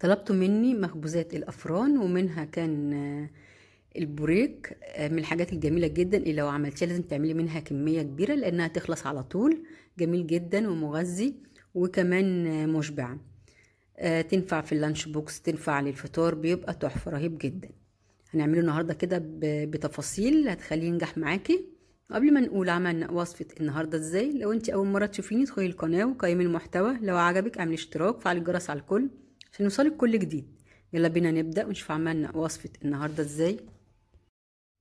طلبتوا مني مخبوزات الافران ومنها كان آه، البوريك آه، من الحاجات الجميلة جدا اللي لو عملتيها لازم تعملي منها كمية كبيرة لانها تخلص على طول جميل جدا ومغذي وكمان آه، مشبع تنفع في اللانش بوكس تنفع للفطار بيبقى تحفة رهيب جدا هنعمله النهاردة كده بتفاصيل هتخليه ينجح معاكي قبل ما نقول عملنا وصفة النهاردة ازاي لو انت اول مرة تشوفيني ادخلي القناة وقيمي المحتوى لو عجبك اعملي اشتراك فعلي الجرس على الكل عشان يوصلك كل جديد يلا بينا نبدأ ونشوف عملنا وصفة النهاردة ازاي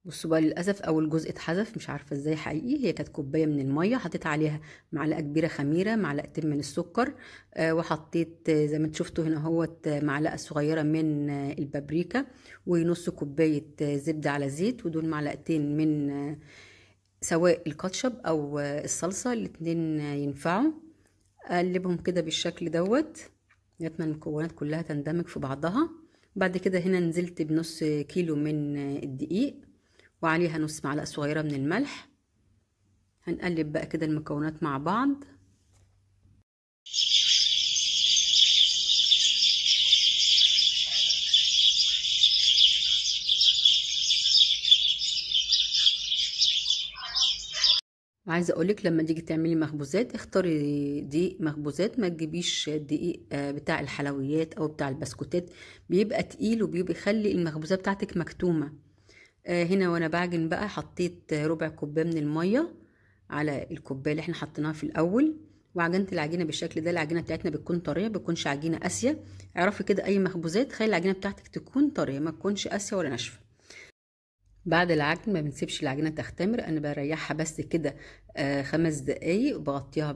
بصوا بقى للأسف أول جزء اتحذف مش عارفة ازاي حقيقي هي كانت كوباية من المية حطيت عليها معلقة كبيرة خميرة معلقتين من السكر آه وحطيت آه، زي ما انتوا شفتوا هنا اهوت آه، معلقة صغيرة من آه، البابريكا ونص كوباية زبدة على زيت ودول معلقتين من سواء الكاتشب أو الصلصة الاتنين ينفعوا أقلبهم كده بالشكل دوت لغايه ما المكونات كلها تندمج في بعضها بعد كده هنا نزلت بنص كيلو من الدقيق وعليها نص معلقه صغيره من الملح هنقلب بقى كده المكونات مع بعض اقول اقولك لما تيجي تعملي مخبوزات اختاري دقيق مخبوزات ما تجيبيش الدقيق آه، بتاع الحلويات او بتاع البسكوتات بيبقى تقيل وبيبقى يخلي المخبوزه بتاعتك مكتومه آه، هنا وانا بعجن بقى حطيت ربع كوبايه من الميه على الكوبايه اللي احنا حطيناها في الاول وعجنت العجينه بالشكل ده العجينه بتاعتنا بتكون طريه بتكونش عجينه قاسيه اعرفي كده اي مخبوزات خلي العجينه بتاعتك تكون طريه ما تكونش قاسيه ولا ناشفه بعد العجن ما بنسيبش العجينه تختمر انا بريحها بس كده آه، خمس دقايق بغطيها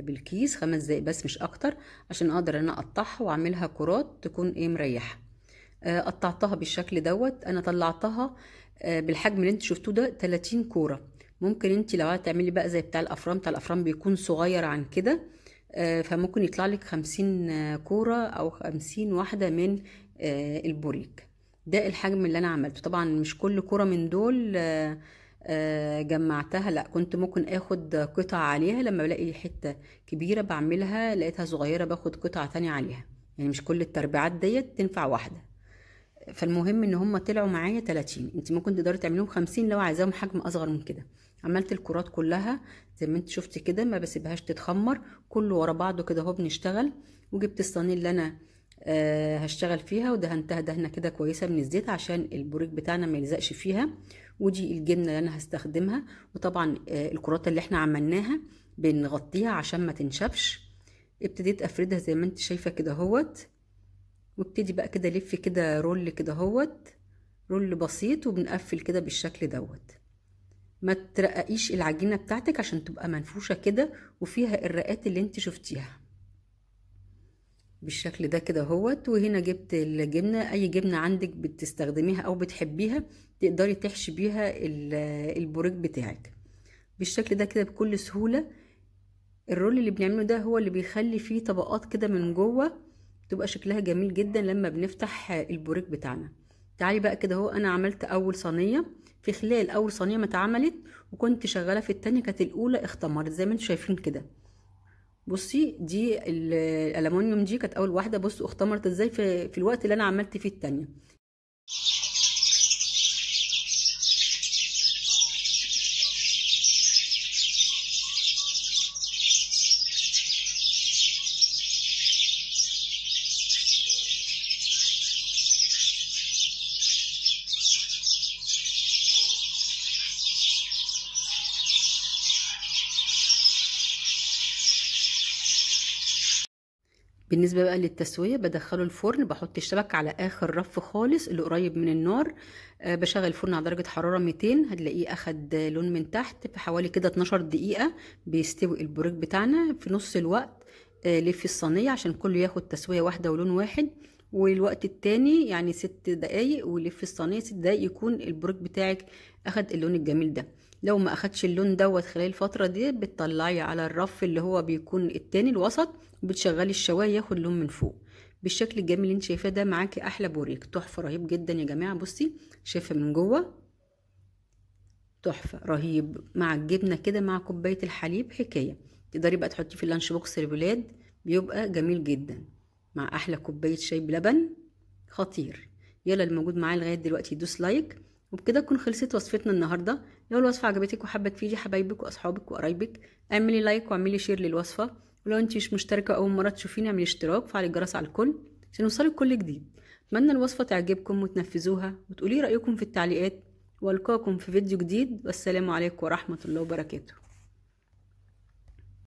بالكيس خمس دقايق بس مش اكتر عشان اقدر انا اقطعها واعملها كرات تكون ايه مريحه آه، قطعتها بالشكل دوت انا طلعتها آه، بالحجم اللي انت شفتوه ده 30 كوره ممكن انت لو هتعملي بقى زي بتاع الافران بتاع الافران بيكون صغير عن كده فممكن يطلع لك 50 كوره او 50 واحده من البوريك ده الحجم اللي انا عملته طبعا مش كل كرة من دول آه، آه، جمعتها لا كنت ممكن اخد قطع عليها لما بلاقي حتة كبيرة بعملها لقيتها صغيرة باخد قطعة تانية عليها يعني مش كل التربيعات ديت تنفع واحدة فالمهم ان هم طلعوا معايا 30 انت ممكن تقدري تعمليهم 50 لو عايزاهم حجم اصغر من كده عملت الكرات كلها زي ما انت شفتي كده ما بسيبهاش تتخمر كله ورا بعضه كده اهو بنشتغل وجبت الصينيه اللي انا آه هشتغل فيها ودهنتها دهنه كده كويسه من الزيت عشان البوريك بتاعنا ما يلزقش فيها ودي الجبنه اللي انا هستخدمها وطبعا آه الكرات اللي احنا عملناها بنغطيها عشان ما تنشفش ابتديت افردها زي ما انت شايفه كده اهوت وابتدي بقى كده الف كده رول كده اهوت رول بسيط وبنقفل كده بالشكل دوت ما ترققيش العجينه بتاعتك عشان تبقى منفوشه كده وفيها الرقات اللي انت شفتيها بالشكل ده كده هوت وهنا جبت الجبنه اي جبنه عندك بتستخدميها او بتحبيها تقدري تحشي بيها البوريك بتاعك بالشكل ده كده بكل سهوله الرول اللي بنعمله ده هو اللي بيخلي فيه طبقات كده من جوه تبقى شكلها جميل جدا لما بنفتح البوريك بتاعنا تعالي بقى كده اهو انا عملت اول صينيه في خلال اول صينيه ما اتعملت وكنت شغاله في التانية كانت الاولى اختمرت زي ما انتم شايفين كده بصي دي الالومنيوم دي كانت اول واحده بصوا اختمرت ازاي في, الوقت اللي انا عملت فيه التانيه بالنسبه بقى للتسويه بدخله الفرن بحط الشبكه على اخر رف خالص اللي قريب من النار آه، بشغل الفرن على درجه حراره 200 هتلاقيه اخد لون من تحت في حوالي كده 12 دقيقه بيستوي البوريك بتاعنا في نص الوقت آه، لف الصينيه عشان كله ياخد تسويه واحده ولون واحد والوقت التاني يعني ست دقايق ولف الصينيه ست دقايق يكون البروك بتاعك اخد اللون الجميل ده لو ما اخدش اللون دوت خلال الفتره دي بتطلعي على الرف اللي هو بيكون التاني الوسط وبتشغلي الشوايه ياخد لون من فوق بالشكل الجميل اللي انت شايفاه ده معاكي احلى بوريك تحفه رهيب جدا يا جماعه بصي شايفه من جوه تحفه رهيب مع الجبنه كده مع كوبايه الحليب حكايه تقدري بقى تحطيه في اللانش بوكس للولاد بيبقى جميل جدا مع احلى كوبايه شاي بلبن خطير يلا الموجود معايا لغايه دلوقتي دوس لايك وبكده تكون خلصت وصفتنا النهارده لو الوصفه عجبتك وحابه تفيدي حبايبك واصحابك وقرايبك اعملي لايك واعملي شير للوصفه ولو انت مش مشتركه اول مره تشوفيني اعملي اشتراك وفعلي الجرس على الكل عشان يوصلك كل جديد اتمنى الوصفه تعجبكم وتنفذوها وتقولي رايكم في التعليقات والقاكم في فيديو جديد والسلام عليكم ورحمه الله وبركاته